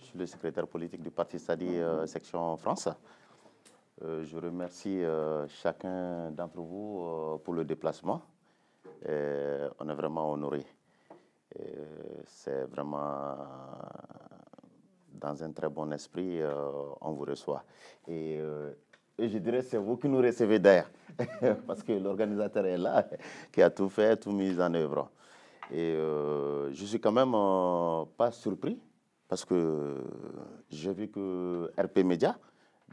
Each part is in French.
Je suis le secrétaire politique du parti SADI euh, section France. Euh, je remercie euh, chacun d'entre vous pour le déplacement. on est vraiment honoré. C'est vraiment dans un très bon esprit, on vous reçoit. Et, je dirais c'est vous qui nous recevez d'ailleurs, parce que l'organisateur est là, qui a tout fait, tout mis en œuvre. Et je suis quand même pas surpris parce que j'ai vu que RP Média,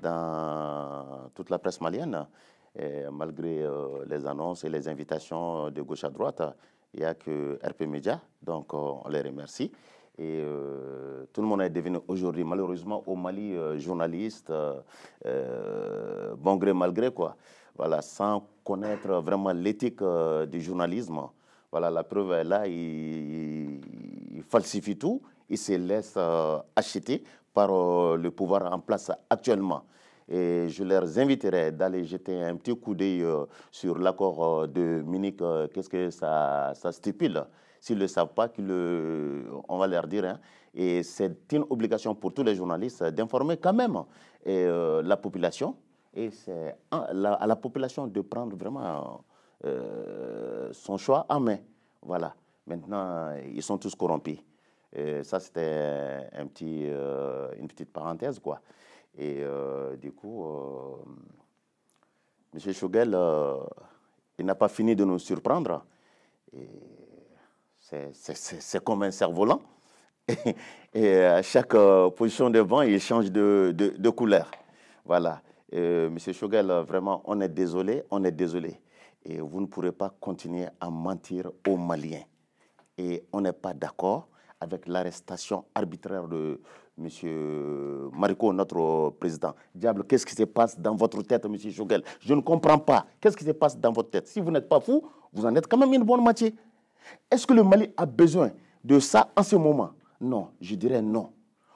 dans toute la presse malienne, et malgré euh, les annonces et les invitations de gauche à droite, il n'y a que RP Média, donc euh, on les remercie. Et euh, tout le monde est devenu aujourd'hui, malheureusement, au Mali, journaliste, bon gré, malgré quoi. Voilà, sans connaître vraiment l'éthique du journalisme. Voilà, la preuve est là, il falsifie tout ils se laissent euh, acheter par euh, le pouvoir en place actuellement. Et je leur inviterai d'aller jeter un petit coup d'œil euh, sur l'accord de Munich, qu'est-ce que ça, stipule. S'ils ne le savent pas, on va leur dire. Hein. Et c'est une obligation pour tous les journalistes d'informer quand même et, la population. Et c'est à, la, population de prendre vraiment son choix en main. Voilà. Maintenant, ils sont tous corrompus. Et ça, c'était euh, une petite parenthèse, quoi. Et euh, du coup, euh, M. Choguel, il n'a pas fini de nous surprendre. C'est comme un cerf-volant. Et, à chaque position de vent, il change de, couleur. Voilà. M. Monsieur vraiment, on est désolé, on est désolé. Et vous ne pourrez pas continuer à mentir aux Maliens. Et on n'est pas d'accord avec l'arrestation arbitraire de M. Marico, notre président. Diable, qu'est-ce qui se passe dans votre tête, M. Choguel Je ne comprends pas. Qu'est-ce qui se passe dans votre tête Si vous n'êtes pas fou, vous en êtes quand même une bonne moitié. Est-ce que le Mali a besoin de ça en ce moment Non, je dirais non.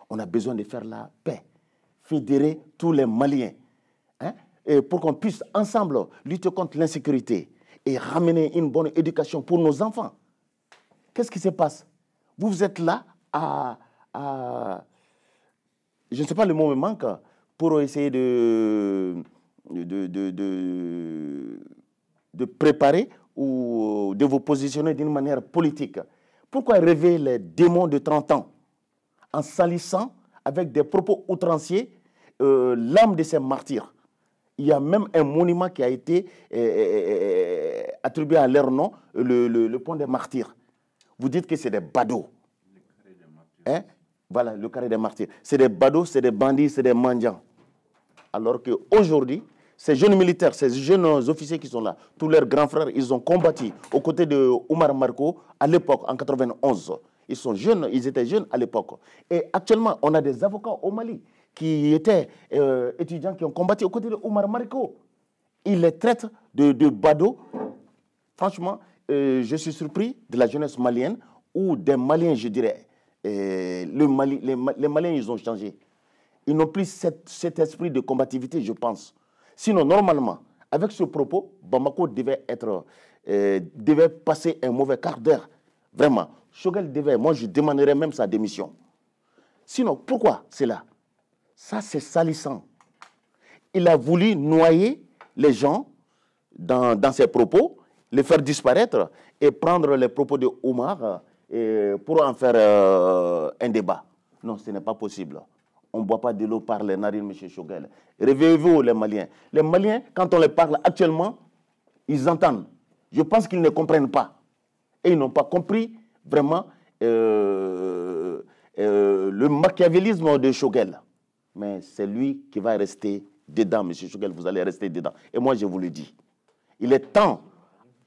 On a besoin de faire la paix, fédérer tous les Maliens, hein, pour qu'on puisse ensemble lutter contre l'insécurité et ramener une bonne éducation pour nos enfants. Qu'est-ce qui se passe vous, êtes là à, Je ne sais pas, le mot me manque hein, pour essayer de, de, de, préparer ou euh, de vous positionner d'une manière politique. Pourquoi rêver les démons de 30 ans en salissant avec des propos outranciers euh, l'âme de ces martyrs il y a même un monument qui a été euh, attribué à leur nom, le pont des martyrs vous dites que c'est des badauds. hein? Voilà, le carré des martyrs. C'est des badauds, c'est des bandits, c'est des mendiants. Alors qu'aujourd'hui, ces jeunes militaires, ces jeunes officiers qui sont là, tous leurs grands frères, ils ont combattu aux côtés de Omar Marco à l'époque, en 91. Ils sont jeunes, ils étaient jeunes à l'époque. Et actuellement, on a des avocats au Mali qui étaient euh, étudiants qui ont combattu aux côtés de Omar Marco. Ils les traitent de, de badauds. Franchement, je suis surpris de la jeunesse malienne ou des Maliens, je dirais. les, Maliens, ils ont changé. Ils n'ont plus cet, esprit de combativité, je pense. Sinon, normalement, avec ce propos, Bamako devait, être, euh, devait passer un mauvais quart d'heure. Vraiment. Choguel devait, moi, je demanderais même sa démission. Sinon, pourquoi cela Ça, c'est salissant. Il a voulu noyer les gens dans ses propos les faire disparaître et prendre les propos de Omar euh, pour en faire euh, un débat. Non, ce n'est pas possible. On ne boit pas de l'eau par les narines, M. Choguel. Réveillez-vous, les Maliens. Les Maliens, quand on les parle actuellement, ils entendent. Je pense qu'ils ne comprennent pas. Et ils n'ont pas compris vraiment euh, le machiavélisme de Choguel. Mais c'est lui qui va rester dedans, M. Choguel, Vous allez rester dedans. Et moi, je vous le dis. Il est temps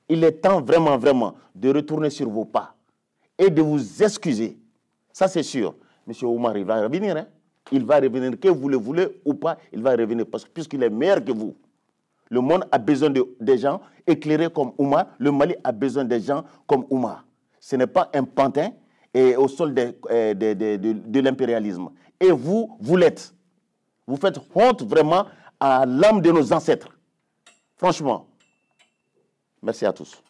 il est temps vraiment, vraiment de retourner sur vos pas et de vous excuser. Ça, c'est sûr. Monsieur Oumar, il va revenir. Hein. Il va revenir, que vous le voulez ou pas, il va revenir. Parce qu'il puisqu'il est meilleur que vous, le monde a besoin de, des gens éclairés comme Oumar. Le Mali a besoin des gens comme Oumar. Ce n'est pas un pantin et au sol euh, de, de l'impérialisme. Et vous, vous l'êtes. Vous faites honte vraiment à l'âme de nos ancêtres. Franchement. Merci à tous.